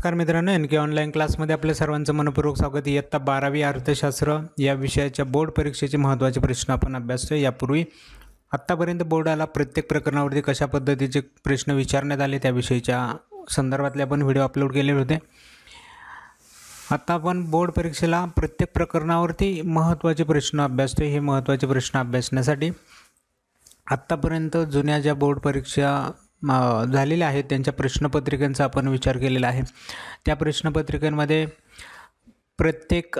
नमस्कार मित्रांनो एन के ऑनलाईन क्लासमध्ये आपल्या सर्वांचं मनपूर्वक स्वागत इयत्ता बारावी अर्थशास्त्र या विषयाच्या बोर्ड परीक्षेचे महत्त्वाचे प्रश्न आपण अभ्यासतो यापूर्वी आत्तापर्यंत बोर्डाला प्रत्येक प्रकरणावरती कशा पद्धतीचे प्रश्न विचारण्यात आले त्याविषयीच्या संदर्भातले आपण व्हिडिओ अपलोड केले होते आत्ता आपण बोर्ड परीक्षेला प्रत्येक प्रकरणावरती महत्त्वाचे प्रश्न अभ्यासतो हे महत्त्वाचे प्रश्न अभ्यासण्यासाठी आत्तापर्यंत जुन्या ज्या बोर्ड परीक्षा झालेले आहेत त्यांच्या प्रश्नपत्रिकांचा आपण विचार केलेला आहे त्या प्रश्नपत्रिकांमध्ये प्रत्येक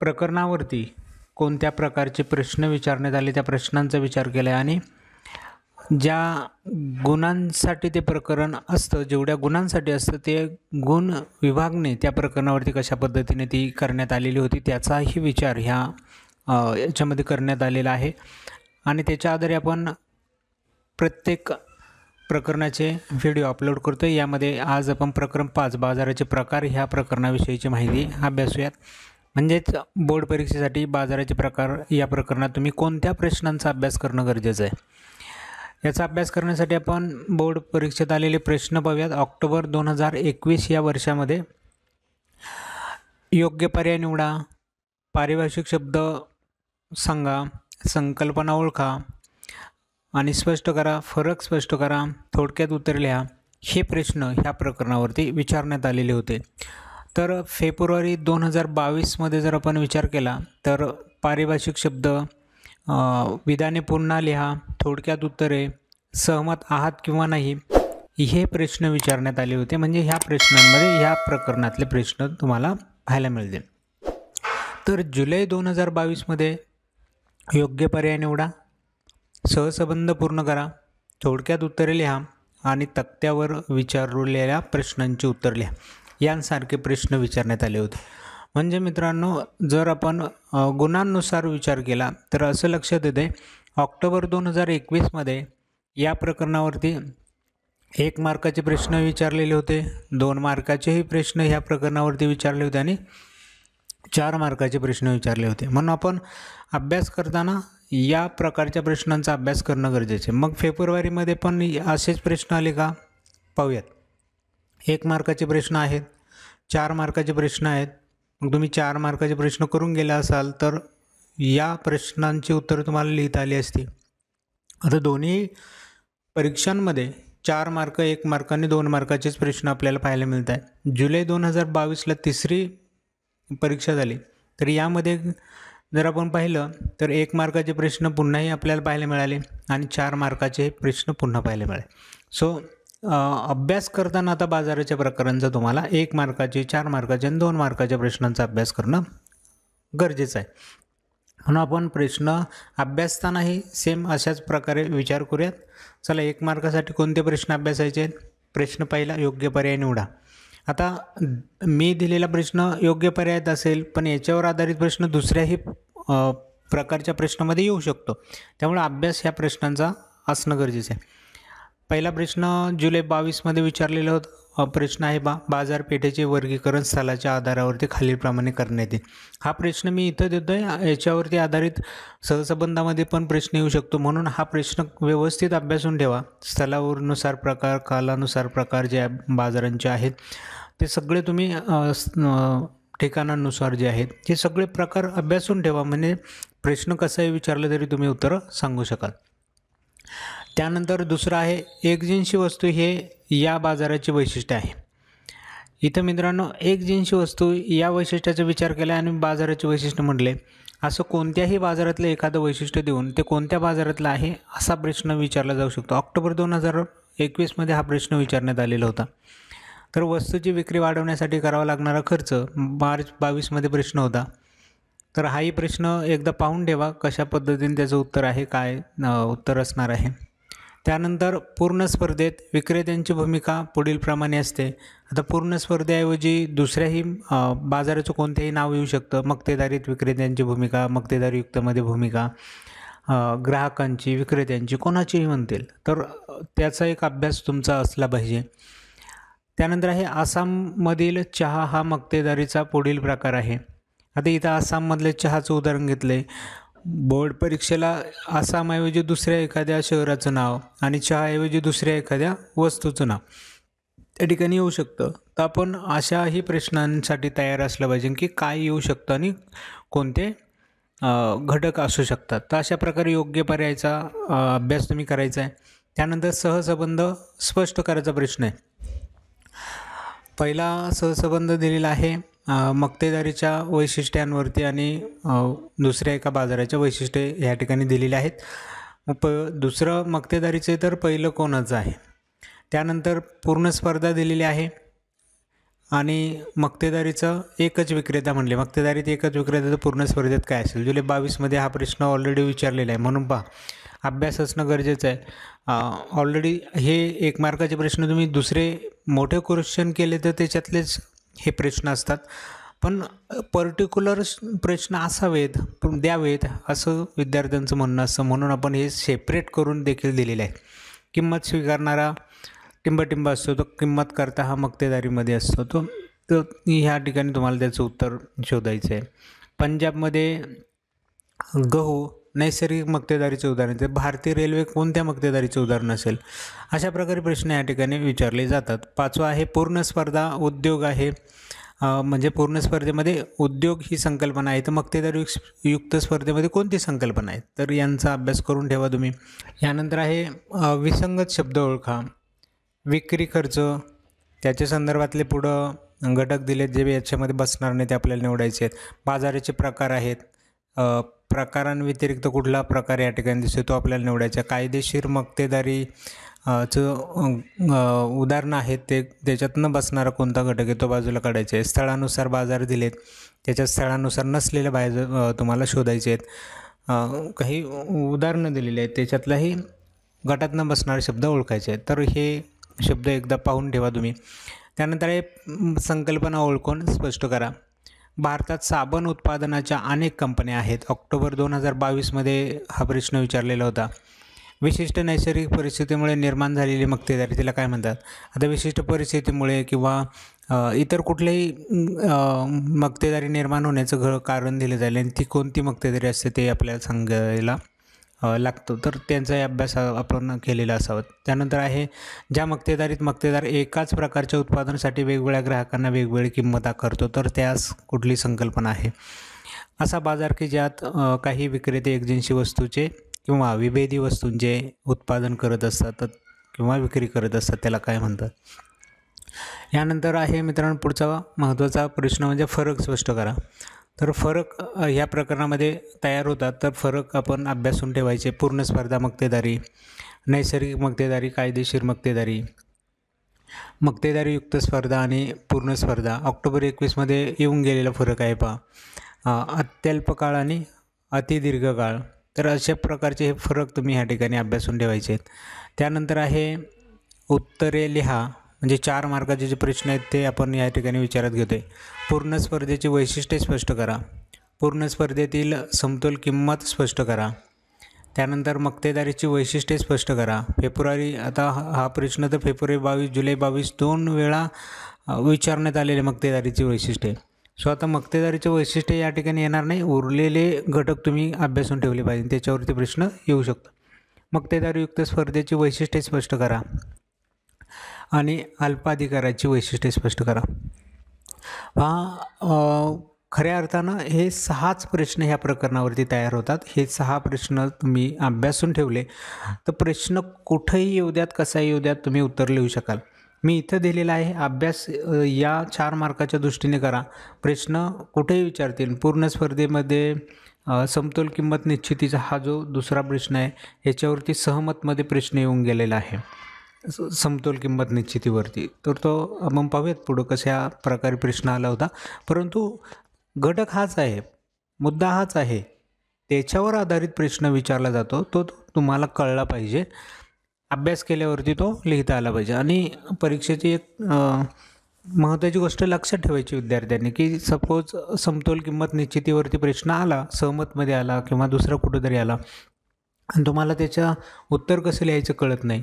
प्रकरणावरती कोणत्या प्रकारचे प्रश्न विचारण्यात आले त्या प्रश्नांचा विचार केला आहे आणि ज्या गुणांसाठी ते प्रकरण असतं जेवढ्या गुणांसाठी असतं ते गुण विभागणे त्या प्रकरणावरती कशा पद्धतीने ती करण्यात आलेली होती त्याचाही विचार ह्या याच्यामध्ये करण्यात आलेला आहे आणि त्याच्या आधारे आपण प्रत्येक प्रकरणाचे व्हिडिओ अपलोड करतो आहे यामध्ये आज आपण प्रकरण पाच बाजाराचे प्रकार ह्या प्रकरणाविषयीची माहिती अभ्यासूयात म्हणजेच बोर्ड परीक्षेसाठी बाजाराचे प्रकार या प्रकरणात तुम्ही कोणत्या प्रश्नांचा अभ्यास करणं गरजेचं आहे याचा अभ्यास करण्यासाठी आपण बोर्ड परीक्षेत आलेले प्रश्न पाहूयात ऑक्टोबर दोन हजार एकवीस या वर्षामध्ये योग्य पर्याय निवडा पारिभाषिक शब्द सांगा संकल्पना ओळखा आणि स्पष्ट करा फरक स्पष्ट करा थोडक्यात लिहा हे प्रश्न ह्या प्रकरणावरती विचारण्यात आलेले होते तर फेब्रुवारी दोन हजार बावीसमध्ये जर आपण विचार केला तर पारिभाषिक शब्द विधाने पुन्हा लिहा थोडक्यात उत्तरे सहमत आहात किंवा नाही हे प्रश्न विचारण्यात आले होते म्हणजे ह्या प्रश्नांमध्ये ह्या प्रकरणातले प्रश्न तुम्हाला पाहायला मिळतील तर जुलै दोन हजार बावीसमध्ये योग्य पर्याय निवडा सहसंबंध पूर्ण करा थोडक्यात उत्तरे लिहा आणि तक्त्यावर विचारलेल्या प्रश्नांची उत्तर लिहा यांसारखे प्रश्न विचारण्यात आले होते म्हणजे मित्रांनो जर आपण गुणांनुसार विचार केला तर असं लक्षात येते ऑक्टोबर दोन हजार एकवीसमध्ये या प्रकरणावरती एक मार्काचे प्रश्न विचारलेले होते दोन मार्काचेही प्रश्न ह्या प्रकरणावरती विचारले होते आणि चार मार्काचे प्रश्न विचारले होते म्हणून आपण अभ्यास करताना या प्रकारच्या प्रश्नांचा अभ्यास करणं गरजेचे मग फेब्रुवारीमध्ये पण असेच प्रश्न आले का पाहूयात एक मार्काचे प्रश्न आहेत चार मार्काचे प्रश्न आहेत मग तुम्ही चार मार्काचे प्रश्न करून गेला असाल तर या प्रश्नांची उत्तरं तुम्हाला लिहिता आली असती आता दोन्ही परीक्षांमध्ये चार मार्क एक मार्क आणि दोन मार्काचेच प्रश्न आपल्याला पाहायला मिळत आहे जुलै दोन हजार बावीसला तिसरी परीक्षा झाली तर यामध्ये जर आपण पाहिलं तर एक मार्काचे प्रश्न पुन्हाही आपल्याला पाहायला मिळाले आणि चार मार्काचे प्रश्न पुन्हा पाहायला मिळाले सो अभ्यास करताना आता बाजाराच्या प्रकारांचा तुम्हाला एक मार्काचे चार मार्काचे आणि दोन मार्काच्या प्रश्नांचा अभ्यास करणं गरजेचं आहे म्हणून आपण प्रश्न अभ्यासतानाही सेम अशाच प्रकारे विचार करूयात चला एक मार्कासाठी कोणते प्रश्न अभ्यासायचे आहेत प्रश्न पहिला योग्य पर्याय निवडा आता मी दिलेला प्रश्न योग्य पर्यायात असेल पण याच्यावर आधारित प्रश्न दुसऱ्याही प्रकारच्या प्रश्नामध्ये येऊ शकतो त्यामुळे अभ्यास ह्या प्रश्नांचा असणं गरजेचं आहे पहिला प्रश्न जुलै बावीसमध्ये विचारलेला होता प्रश्न आहे बा बाजारपेठेचे वर्गीकरण स्थलाच्या आधारावरती खालीलप्रमाणे करण्यात येते हा प्रश्न मी इथं देतो आहे याच्यावरती आधारित सहसंबंधामध्ये पण प्रश्न येऊ शकतो म्हणून हा प्रश्न व्यवस्थित अभ्यासून ठेवा स्थलावरनुसार प्रकार कालानुसार प्रकार जे बाजारांचे आहेत ते सगळे तुम्ही ठिकाणांनुसार जे आहेत ते सगळे प्रकार अभ्यासून ठेवा म्हणजे प्रश्न कसाही विचारला तरी तुम्ही उत्तरं सांगू शकाल त्यानंतर दुसरं आहे एकजिनशी वस्तू हे या बाजाराचे वैशिष्ट्य आहे इथं मित्रांनो एकजिनशी वस्तू या वैशिष्ट्याचा विचार केला आणि बाजाराचे वैशिष्ट्य म्हटले असं कोणत्याही बाजारातलं एखादं वैशिष्ट्य देऊन ते कोणत्या बाजारातलं आहे असा प्रश्न विचारला जाऊ शकतो ऑक्टोबर दोन हजार एकवीसमध्ये हा प्रश्न विचारण्यात आलेला होता तर वस्तूची विक्री वाढवण्यासाठी करावा लागणारा खर्च मार्च बावीसमध्ये प्रश्न होता तर हाही प्रश्न एकदा पाहून ठेवा कशा पद्धतीने त्याचं उत्तर आहे काय उत्तर असणार आहे त्यानंतर पूर्ण स्पर्धेत विक्रेत्यांची भूमिका पुढीलप्रमाणे असते आता पूर्ण स्पर्धेऐवजी दुसऱ्याही बाजाराचं कोणतेही नाव येऊ शकतं मक्तेदारीत विक्रेत्यांची भूमिका मक्तेदारी युक्तमध्ये भूमिका ग्राहकांची विक्रेत्यांची कोणाचीही म्हणतील तर त्याचा एक अभ्यास तुमचा असला पाहिजे त्यानंतर आहे आसाममधील चहा हा मक्तेदारीचा पुढील प्रकार आहे आता इथं आसाममधले चहाचं उदाहरण घेतलं आहे बोर्ड परीक्षेला आसामऐवजी दुसऱ्या एखाद्या शहराचं नाव आणि चहाऐवजी दुसऱ्या एखाद्या वस्तूचं नाव त्या ठिकाणी येऊ शकतं तर आपण अशाही प्रश्नांसाठी तयार असलं पाहिजे की काय येऊ शकतं आणि कोणते घटक असू शकतात तर अशा प्रकारे योग्य पर्यायाचा अभ्यास तुम्ही करायचा आहे त्यानंतर सहसंबंध स्पष्ट करायचा प्रश्न आहे पहिला सहसंबंध दिलेला आहे मक्तेदारीच्या वैशिष्ट्यांवरती आणि दुसऱ्या एका बाजाराच्या वैशिष्ट्ये या ठिकाणी दिलेली आहेत प दुसरं मक्तेदारीचे तर पहिलं कोणाचं आहे त्यानंतर पूर्ण स्पर्धा दिलेली आहे आणि मक्तेदारीचं एकच विक्रेता म्हणले मक्तेदारीत एकच विक्रेता तर पूर्ण स्पर्धेत काय असेल जुलै बावीसमध्ये हा प्रश्न ऑलरेडी विचारलेला आहे म्हणून पहा अभ्यास असणं गरजेचं आहे ऑलरेडी हे एक मार्काचे प्रश्न तुम्ही दुसरे मोठे क्वेश्चन केले तर त्याच्यातलेच हे प्रश्न असतात पण पर्टिक्युलर प्रश्न असावेत पण द्यावेत असं विद्यार्थ्यांचं म्हणणं असतं म्हणून आपण हे सेपरेट करून देखील दिलेलं आहे किंमत स्वीकारणारा टिंबटिंब असतो तो किंमत करता हा मक्तेदारीमध्ये असतो तो ह्या ठिकाणी तुम्हाला त्याचं उत्तर शोधायचं आहे पंजाबमध्ये गहू नैसर्गिक मक्तेदारीचं उदाहरण ते भारतीय रेल्वे कोणत्या मक्तेदारीचे उदाहरण असेल अशा प्रकारे प्रश्न या ठिकाणी विचारले जातात पाचवा आहे पूर्ण स्पर्धा उद्योग आहे म्हणजे पूर्ण स्पर्धेमध्ये उद्योग ही संकल्पना आहे तर मक्तेदारी युक्त स्पर्धेमध्ये कोणती संकल्पना आहे तर यांचा अभ्यास करून ठेवा तुम्ही यानंतर आहे विसंगत शब्द ओळखा विक्री खर्च त्याच्या संदर्भातले पुढं घटक दिलेत जे याच्यामध्ये बसणार नाही ते आपल्याला निवडायचे आहेत बाजाराचे प्रकार आहेत प्रकारांव्यतिरिक्त कुठला प्रकार या ठिकाणी दिसतो तो आपल्याला निवडायचा कायदेशीर मक्तेदारी चं उदाहरणं आहेत ते त्याच्यातनं बसणारा कोणता घटक आहे तो बाजूला काढायचा आहे स्थळानुसार बाजार दिलेत त्याच्यात स्थळानुसार नसलेले बाहेर तुम्हाला शोधायचे आहेत काही उदाहरणं दिलेली आहेत त्याच्यातलाही गटातनं बसणारे शब्द ओळखायचे आहेत तर हे शब्द एकदा पाहून ठेवा तुम्ही त्यानंतर हे संकल्पना ओळखून स्पष्ट करा भारतात साबण उत्पादनाच्या अनेक कंपन्या आहेत ऑक्टोबर दोन हजार बावीसमध्ये हा प्रश्न विचारलेला होता विशिष्ट नैसर्गिक परिस्थितीमुळे निर्माण झालेली मक्तेदारी तिला काय म्हणतात आता विशिष्ट परिस्थितीमुळे किंवा इतर कुठल्याही मक्तेदारी निर्माण होण्याचं घ कारण दिलं जाईल आणि ती कोणती मक्तेदारी असते ते आपल्याला सांगायला लागतो तर त्यांचाही अभ्यास आपण केलेला असावा त्यानंतर आहे ज्या मक्तेदारीत मक्तेदार एकाच प्रकारच्या उत्पादनासाठी वेगवेगळ्या ग्राहकांना वेगवेगळी किंमत आकारतो तर त्यास कुठली संकल्पना आहे असा बाजार की ज्यात काही विक्रेते एकजिन्सी वस्तूचे किंवा विभेदी वस्तूंचे उत्पादन करत असतात किंवा विक्री करत असतात त्याला काय म्हणतात यानंतर आहे मित्रांनो पुढचा महत्त्वाचा प्रश्न म्हणजे फरक स्पष्ट करा तर फरक ह्या प्रकरणामध्ये तयार होतात तर फरक आपण अभ्यासून ठेवायचे पूर्ण स्पर्धा मक्तेदारी नैसर्गिक मक्तेदारी कायदेशीर मक्तेदारी युक्त स्पर्धा आणि पूर्ण स्पर्धा ऑक्टोबर एकवीसमध्ये येऊन गेलेला फरक आहे पहा अत्यल्प काळ आणि अतिदीर्घ तर अशा प्रकारचे हे फरक तुम्ही ह्या ठिकाणी अभ्यासून ठेवायचे आहेत त्यानंतर आहे उत्तरे लिहा म्हणजे चार मार्काचे जे प्रश्न आहेत ते आपण या ठिकाणी विचारात घेतो आहे पूर्ण स्पर्धेचे वैशिष्ट्ये स्पष्ट करा पूर्ण स्पर्धेतील समतोल किंमत स्पष्ट करा त्यानंतर मक्तेदारीची वैशिष्ट्ये स्पष्ट करा फेब्रुवारी आता हा प्रश्न तर फेब्रुवारी बावीस जुलै बावीस दोन वेळा विचारण्यात आलेले मक्तेदारीची वैशिष्ट्ये सो आता मक्तेदारीचे वैशिष्ट्य या ठिकाणी येणार नाही उरलेले घटक तुम्ही अभ्यासून ठेवले पाहिजे त्याच्यावरती प्रश्न येऊ शकतो मक्तेदारीयुक्त स्पर्धेची वैशिष्ट्ये स्पष्ट करा आणि अल्पाधिकाराची वैशिष्ट्ये स्पष्ट करा हा खऱ्या अर्थानं हे सहाच प्रश्न ह्या प्रकरणावरती तयार होतात हे सहा प्रश्न तुम्ही अभ्यासून ठेवले तर प्रश्न कुठेही येऊ द्यात कसाही येऊ द्यात तुम्ही उत्तर लिहू शकाल मी इथं दिलेला आहे अभ्यास या चार मार्काच्या दृष्टीने करा प्रश्न कुठेही विचारतील पूर्ण स्पर्धेमध्ये समतोल किंमत निश्चितीचा हा जो दुसरा प्रश्न आहे याच्यावरती सहमतमध्ये प्रश्न येऊन गेलेला आहे समतोल किंमत निश्चितीवरती तर तो आपण पाहूयात पुढं कशा प्रकारे प्रश्न आला होता परंतु घटक हाच आहे मुद्दा हाच आहे त्याच्यावर आधारित प्रश्न विचारला जातो तो तुम्हाला कळला पाहिजे अभ्यास केल्यावरती तो लिहिता आला पाहिजे आणि परीक्षेची एक महत्त्वाची गोष्ट लक्षात ठेवायची विद्यार्थ्यांनी की सपोज समतोल किंमत निश्चितीवरती प्रश्न आला सहमतमध्ये आला किंवा दुसरा कुठंतरी आला आणि तुम्हाला त्याच्या उत्तर कसं लिहायचं कळत नाही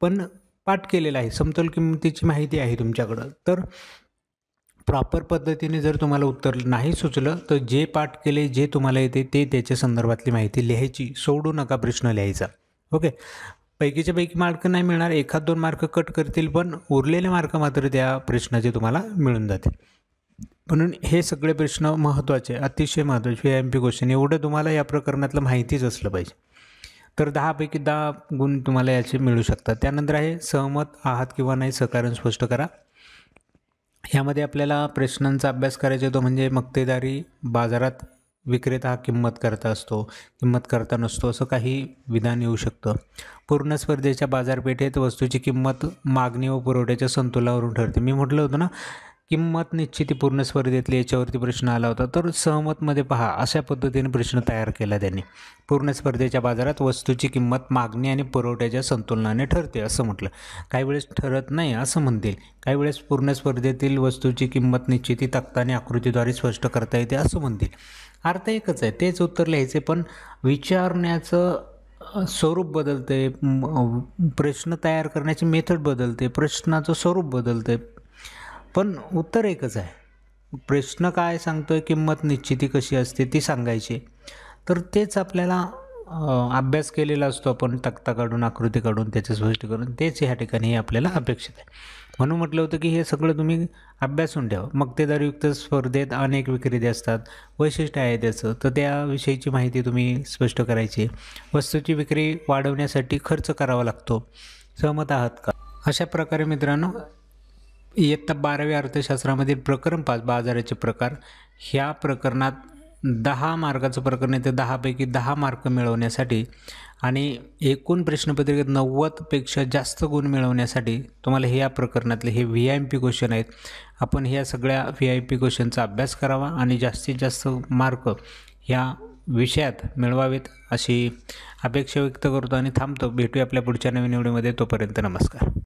पण पाठ केलेला आहे समतोल किमतीची माहिती आहे तुमच्याकडं तर प्रॉपर पद्धतीने जर तुम्हाला उत्तर नाही सुचलं तर जे पाठ केले जे तुम्हाला येते ते त्याच्या संदर्भातली माहिती लिहायची सोडू नका प्रश्न लिहायचा ओके पैकीच्या पैकी मार्क नाही मिळणार एखाद दोन मार्क कट करतील पण उरलेले मार्क मात्र त्या प्रश्नाचे तुम्हाला मिळून जातील म्हणून हे सगळे प्रश्न महत्त्वाचे अतिशय महत्त्वाचे एम पी क्वेश्चन एवढं तुम्हाला या प्रकरणातलं माहितीच असलं पाहिजे तर दहापैकी दहा गुण तुम्हाला याचे मिळू शकतात त्यानंतर आहे सहमत आहात किंवा नाही सहकार्य स्पष्ट करा यामध्ये आपल्याला प्रश्नांचा अभ्यास करायचा तो म्हणजे मक्तेदारी बाजारात विक्रेता हा किंमत करता असतो किंमत करता नसतो असं काही विधान येऊ शकतं पूर्ण स्पर्धेच्या बाजारपेठेत वस्तूची किंमत मागणी व पुरवठ्याच्या संतुलावरून ठरते मी म्हटलं होतं ना किंमत निश्चिती पूर्ण स्पर्धेतली याच्यावरती प्रश्न आला होता तर सहमतमध्ये पहा अशा पद्धतीने प्रश्न तयार केला त्यांनी पूर्ण स्पर्धेच्या बाजारात वस्तूची किंमत मागणी आणि पुरवठ्याच्या संतुलनाने ठरते असं म्हटलं काही वेळेस ठरत नाही असं म्हणतील काही वेळेस पूर्ण स्पर्धेतील वस्तूची किंमत निश्चिती तक्ता आणि आकृतीद्वारे स्पष्ट करता येते असं म्हणतील अर्थ एकच आहे तेच उत्तर लिहायचे पण विचारण्याचं स्वरूप बदलते प्रश्न तयार करण्याची मेथड बदलते प्रश्नाचं स्वरूप बदलते पण उत्तर एकच आहे प्रश्न काय सांगतो आहे किंमत निश्चिती कशी असते ती सांगायची तर तेच आपल्याला अभ्यास केलेला असतो आपण तक्ता काढून आकृती काढून त्याचं स्पष्टीकरण तेच ह्या ठिकाणी हे आपल्याला अपेक्षित आहे म्हणून म्हटलं होतं की हे सगळं तुम्ही अभ्यासून ठेवा मक्तेदारयुक्त स्पर्धेत अनेक विक्रेते असतात वैशिष्ट्य आहे त्याचं तर त्याविषयीची माहिती तुम्ही स्पष्ट करायची वस्तूची विक्री वाढवण्यासाठी खर्च करावा लागतो सहमत आहात का अशा प्रकारे मित्रांनो इयत्ता बाराव्या अर्थशास्त्रामधील प्रकरण पाच बाजाराचे प्रकार ह्या प्रकरणात दहा मार्काचं प्रकरण येते दहापैकी दहा मार्क मिळवण्यासाठी आणि एकूण प्रश्नपत्रिकेत नव्वदपेक्षा जास्त गुण मिळवण्यासाठी तुम्हाला ह्या प्रकरणातले हे V I M P question आहेत आपण ह्या सगळ्या व्ही आय पी क्वेश्चनचा अभ्यास करावा आणि जास्तीत जास्त मार्क ह्या विषयात मिळवावेत अशी अपेक्षा व्यक्त करतो आणि थांबतो भेटूया आपल्या पुढच्या नवीन निवडीमध्ये तोपर्यंत नमस्कार